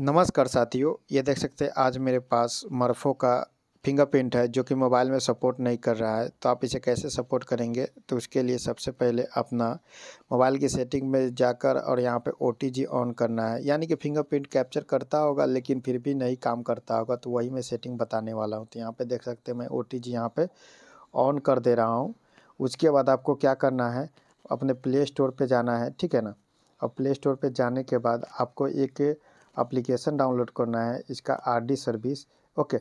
नमस्कार साथियों ये देख सकते हैं आज मेरे पास मर्फो का फिंगरप्रिंट है जो कि मोबाइल में सपोर्ट नहीं कर रहा है तो आप इसे कैसे सपोर्ट करेंगे तो उसके लिए सबसे पहले अपना मोबाइल की सेटिंग में जाकर और यहाँ पे ओ ऑन करना है यानी कि फिंगरप्रिंट कैप्चर करता होगा लेकिन फिर भी नहीं काम करता होगा तो वही मैं सेटिंग बताने वाला हूँ तो यहाँ पर देख सकते मैं ओ टी जी यहाँ पर ऑन कर दे रहा हूँ उसके बाद आपको क्या करना है अपने प्ले स्टोर पर जाना है ठीक है ना और प्ले स्टोर पर जाने के बाद आपको एक एप्लीकेशन डाउनलोड करना है इसका आरडी सर्विस ओके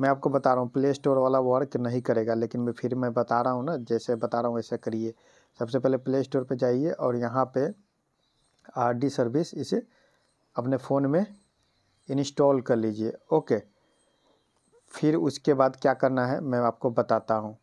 मैं आपको बता रहा हूँ प्ले स्टोर वाला वर्क नहीं करेगा लेकिन मैं फिर मैं बता रहा हूँ ना जैसे बता रहा हूँ वैसे करिए सबसे पहले प्ले स्टोर पर जाइए और यहाँ पर आर सर्विस इसे अपने फ़ोन में इंस्टॉल कर लीजिए ओके फिर उसके बाद क्या करना है मैं आपको बताता हूँ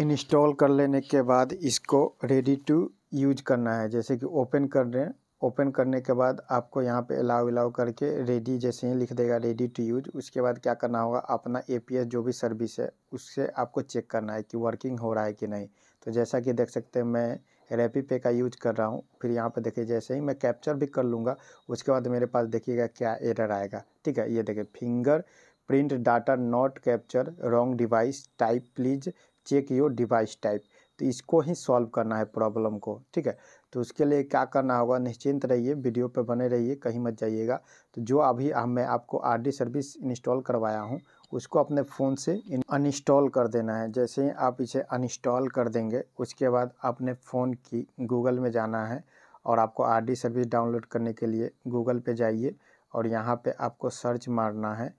इंस्टॉल कर लेने के बाद इसको रेडी टू यूज करना है जैसे कि ओपन कर रहे हैं ओपन करने के बाद आपको यहाँ पे अलाउ अलाउ करके रेडी जैसे ही लिख देगा रेडी टू यूज उसके बाद क्या करना होगा अपना ए जो भी सर्विस है उससे आपको चेक करना है कि वर्किंग हो रहा है कि नहीं तो जैसा कि देख सकते हैं मैं रेपी पे का यूज कर रहा हूँ फिर यहाँ पे देखिए जैसे ही मैं कैप्चर भी कर लूँगा उसके बाद मेरे पास देखिएगा क्या एरर आएगा ठीक है ये देखिए finger print data not capture wrong device type please check your device type तो इसको ही सॉल्व करना है प्रॉब्लम को ठीक है तो उसके लिए क्या करना होगा निश्चिंत रहिए वीडियो पर बने रहिए कहीं मत जाइएगा तो जो अभी मैं आपको आर सर्विस इंस्टॉल करवाया हूँ उसको अपने फ़ोन से अनइंस्टॉल कर देना है जैसे ही आप इसे अनइंस्टॉल कर देंगे उसके बाद अपने फ़ोन की गूगल में जाना है और आपको आर सर्विस डाउनलोड करने के लिए गूगल पे जाइए और यहाँ पे आपको सर्च मारना है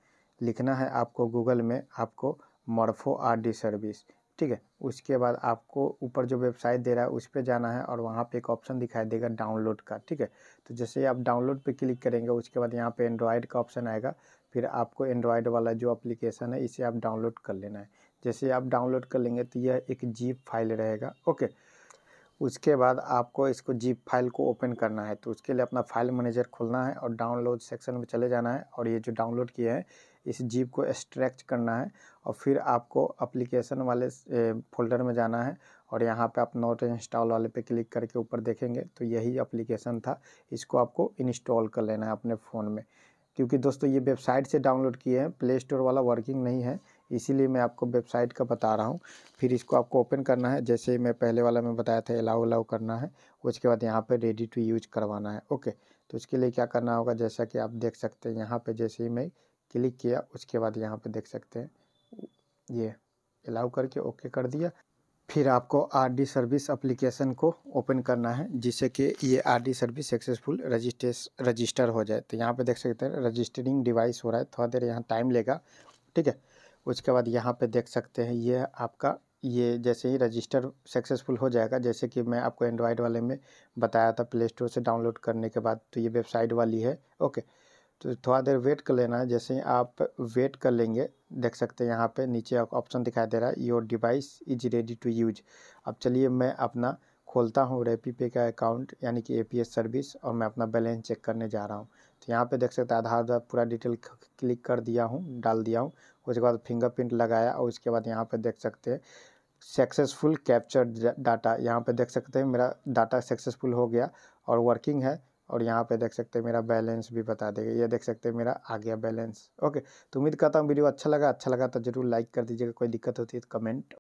लिखना है आपको गूगल में आपको मर्फो आर सर्विस ठीक है उसके बाद आपको ऊपर जो वेबसाइट दे रहा है उस पर जाना है और वहाँ पे एक ऑप्शन दिखाई देगा डाउनलोड का ठीक है तो जैसे आप डाउनलोड पे क्लिक करेंगे उसके बाद यहाँ पे एंड्रॉयड का ऑप्शन आएगा फिर आपको एंड्रॉयड वाला जो एप्लीकेशन है इसे आप डाउनलोड कर लेना है जैसे आप डाउनलोड कर लेंगे तो यह एक जीप फाइल रहेगा ओके उसके बाद आपको इसको जीप फाइल को ओपन करना है तो उसके लिए अपना फाइल मैनेजर खोलना है और डाउनलोड सेक्शन में चले जाना है और ये जो डाउनलोड किए हैं इस जीप को एक्सट्रैक्ट करना है और फिर आपको अप्लीकेशन वाले फोल्डर में जाना है और यहाँ पे आप नोट इंस्टॉल वाले पे क्लिक करके ऊपर देखेंगे तो यही अप्लीकेशन था इसको आपको इंस्टॉल कर लेना है अपने फ़ोन में क्योंकि दोस्तों ये वेबसाइट से डाउनलोड किए हैं प्ले स्टोर वाला वर्किंग नहीं है इसीलिए मैं आपको वेबसाइट का बता रहा हूँ फिर इसको आपको ओपन करना है जैसे मैं पहले वाला में बताया था अलाउ अलाउ करना है उसके बाद यहाँ पर रेडी टू यूज करवाना है ओके तो इसके लिए क्या करना होगा जैसा कि आप देख सकते हैं यहाँ पर जैसे ही मैं क्लिक किया उसके बाद यहाँ पे देख सकते हैं ये अलाउ करके ओके कर दिया फिर आपको आरडी सर्विस एप्लीकेशन को ओपन करना है जिससे कि ये आरडी सर्विस सक्सेसफुल रजिस्ट्रेस रजिस्टर हो जाए तो यहाँ पे देख सकते हैं रजिस्टरिंग डिवाइस हो रहा है थोड़ा देर यहाँ टाइम लेगा ठीक है उसके बाद यहाँ पे देख सकते हैं ये आपका ये जैसे ही रजिस्टर सक्सेसफुल हो जाएगा जैसे कि मैं आपको एंड्रॉयड वाले में बताया था प्ले स्टोर से डाउनलोड करने के बाद तो ये वेबसाइट वाली है ओके तो थोड़ा देर वेट कर लेना है जैसे ही आप वेट कर लेंगे देख सकते हैं यहाँ पे नीचे ऑप्शन दिखाई दे रहा है your device is ready to use अब चलिए मैं अपना खोलता हूँ रेपी पे का अकाउंट यानी कि ए सर्विस और मैं अपना बैलेंस चेक करने जा रहा हूँ तो यहाँ पे देख सकते हैं आधार द्वारा पूरा डिटेल क्लिक कर दिया हूँ डाल दिया हूँ उसके बाद फिंगरप्रिंट लगाया और उसके बाद यहाँ पर देख सकते हैं सक्सेसफुल कैप्चर डाटा यहाँ पे देख सकते हैं मेरा डाटा सक्सेसफुल हो गया और वर्किंग है और यहाँ पे देख सकते हैं मेरा बैलेंस भी बता देगा ये देख सकते हैं मेरा आ गया बैलेंस ओके तो उम्मीद करता हूँ वीडियो अच्छा लगा अच्छा लगा तो जरूर लाइक कर दीजिएगा कोई दिक्कत होती है तो कमेंट